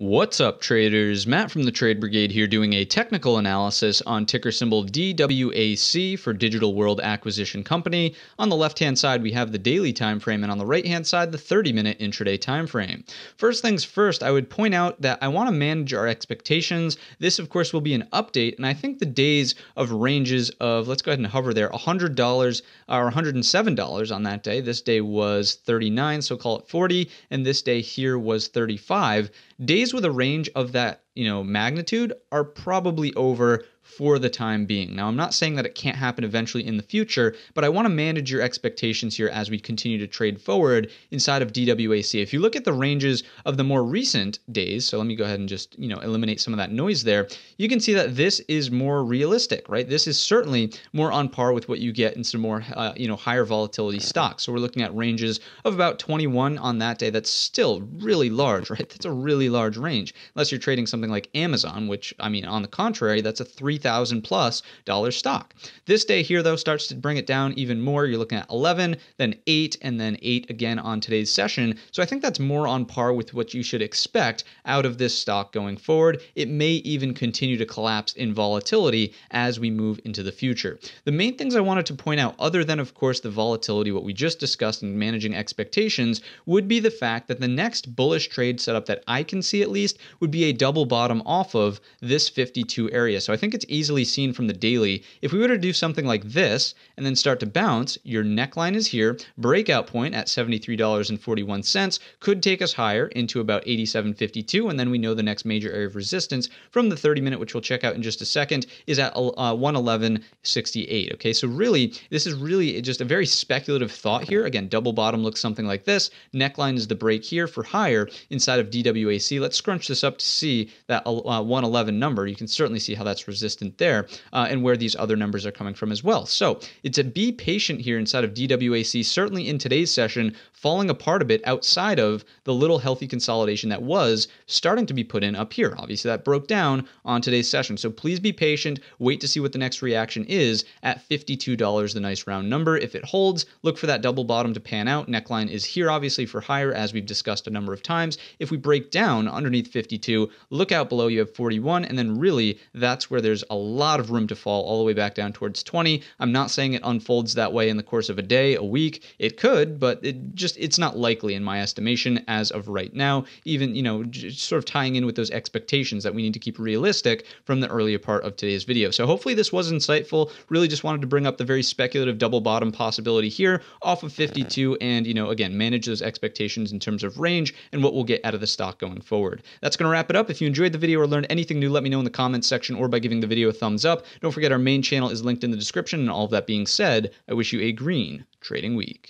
What's up, traders? Matt from the Trade Brigade here doing a technical analysis on ticker symbol DWAC for Digital World Acquisition Company. On the left hand side, we have the daily time frame, and on the right hand side, the 30 minute intraday time frame. First things first, I would point out that I want to manage our expectations. This, of course, will be an update, and I think the days of ranges of, let's go ahead and hover there, $100 or $107 on that day. This day was 39, so call it 40, and this day here was 35. Days with a range of that, you know, magnitude are probably over for the time being. Now, I'm not saying that it can't happen eventually in the future, but I want to manage your expectations here as we continue to trade forward inside of DWAC. If you look at the ranges of the more recent days, so let me go ahead and just, you know, eliminate some of that noise there, you can see that this is more realistic, right? This is certainly more on par with what you get in some more, uh, you know, higher volatility stocks. So we're looking at ranges of about 21 on that day. That's still really large, right? That's a really large range, unless you're trading something like Amazon, which, I mean, on the contrary, that's a three Thousand plus dollar stock. This day here though starts to bring it down even more. You're looking at 11, then 8 and then 8 again on today's session. So I think that's more on par with what you should expect out of this stock going forward. It may even continue to collapse in volatility as we move into the future. The main things I wanted to point out other than of course the volatility what we just discussed in managing expectations would be the fact that the next bullish trade setup that I can see at least would be a double bottom off of this 52 area. So I think it's easily seen from the daily, if we were to do something like this and then start to bounce, your neckline is here, breakout point at $73.41 could take us higher into about 87.52, and then we know the next major area of resistance from the 30 minute, which we'll check out in just a second, is at uh, 111.68. Okay, so really, this is really just a very speculative thought here. Again, double bottom looks something like this. Neckline is the break here for higher inside of DWAC. Let's scrunch this up to see that uh, 111 number. You can certainly see how that's resistant consistent there uh, and where these other numbers are coming from as well. So it's a be patient here inside of DWAC, certainly in today's session, falling apart a bit outside of the little healthy consolidation that was starting to be put in up here. Obviously, that broke down on today's session. So please be patient. Wait to see what the next reaction is at $52, the nice round number. If it holds, look for that double bottom to pan out. Neckline is here, obviously, for higher, as we've discussed a number of times. If we break down underneath 52, look out below, you have 41, and then really that's where there's a lot of room to fall all the way back down towards 20. I'm not saying it unfolds that way in the course of a day, a week. It could, but it just it's not likely in my estimation as of right now. Even you know, sort of tying in with those expectations that we need to keep realistic from the earlier part of today's video. So hopefully this was insightful. Really just wanted to bring up the very speculative double bottom possibility here off of 52, and you know, again, manage those expectations in terms of range and what we'll get out of the stock going forward. That's going to wrap it up. If you enjoyed the video or learned anything new, let me know in the comments section or by giving the video a thumbs up. Don't forget our main channel is linked in the description. And all of that being said, I wish you a green trading week.